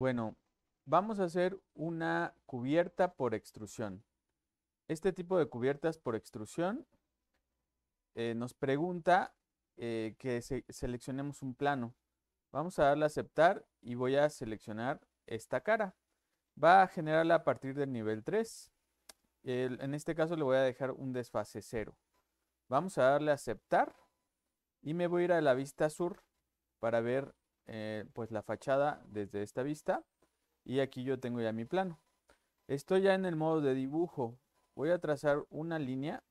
Bueno, vamos a hacer una cubierta por extrusión. Este tipo de cubiertas por extrusión eh, nos pregunta eh, que seleccionemos un plano. Vamos a darle a aceptar y voy a seleccionar esta cara. Va a generarla a partir del nivel 3. en este caso le voy a dejar un desfase 0. Vamos a darle a aceptar y me voy a ir a la vista sur para ver eh, pues la fachada desde esta vista y aquí yo tengo ya mi plano. Estoy ya en el modo de dibujo. Voy a trazar una línea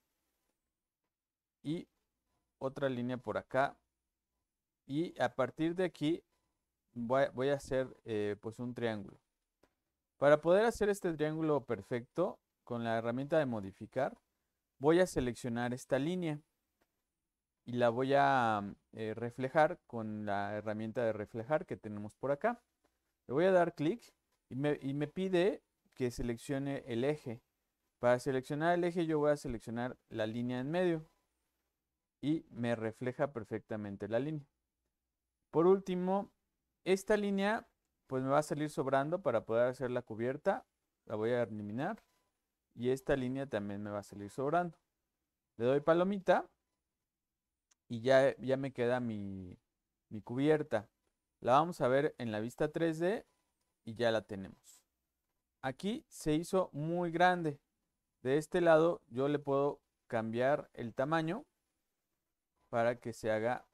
y otra línea por acá y a partir de aquí voy, a hacer eh, pues un triángulo. Para poder hacer este triángulo perfecto con la herramienta de modificar voy a seleccionar esta línea y la voy a mm, eh, reflejar con la herramienta de reflejar que tenemos por acá. Le voy a dar clic y me, y me pide que seleccione el eje. Para seleccionar el eje yo voy a seleccionar la línea en medio y me refleja perfectamente la línea. Por último, esta línea pues me va a salir sobrando para poder hacer la cubierta. La voy a eliminar y esta línea también me va a salir sobrando. Le doy palomita y ya, ya me queda mi, cubierta. La vamos a ver en la vista 3D y ya la tenemos. Aquí se hizo muy grande. De este lado yo le puedo cambiar el tamaño para que se haga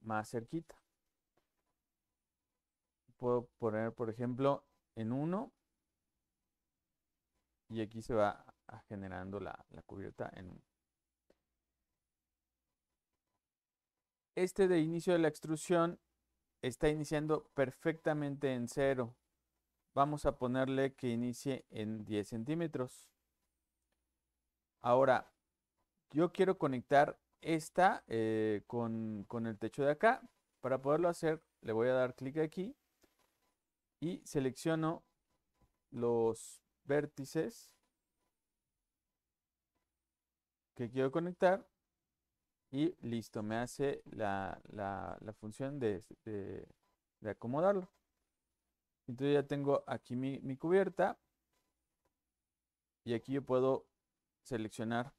más cerquita. Puedo poner, por ejemplo, en 1 y aquí se va generando la, la cubierta en 1. este de inicio de la extrusión está iniciando perfectamente en cero. Vamos a ponerle que inicie en 10 centímetros. Ahora, yo quiero conectar esta eh, con el techo de acá. Para poderlo hacer, le voy a dar clic aquí y selecciono los vértices que quiero conectar y listo, me hace la, función de, acomodarlo. Entonces ya tengo aquí mi, cubierta y aquí yo puedo seleccionar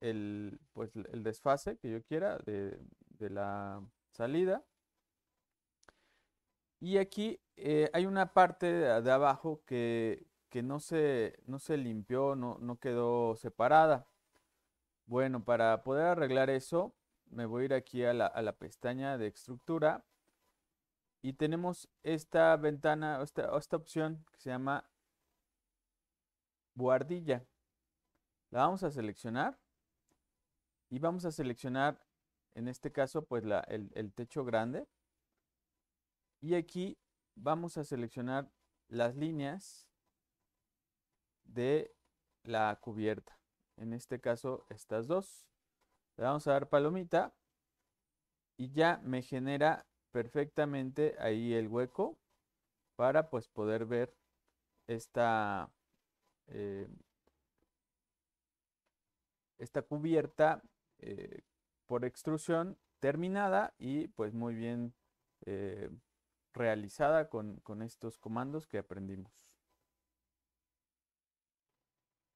el, pues, el desfase que yo quiera de, la salida. Y aquí eh, hay una parte de, abajo que, no, se, no se limpió, no, no quedó separada. Bueno, para poder arreglar eso, me voy a ir aquí a la, pestaña de estructura y tenemos esta ventana, esta, esta opción que se llama guardilla. La vamos a seleccionar y vamos a seleccionar, en este caso, pues el techo grande. Y aquí vamos a seleccionar las líneas de la cubierta en este caso estas dos. Le vamos a dar palomita y ya me genera perfectamente ahí el hueco para pues poder ver esta, eh, esta cubierta eh, por extrusión terminada y pues muy bien eh, realizada con estos comandos que aprendimos.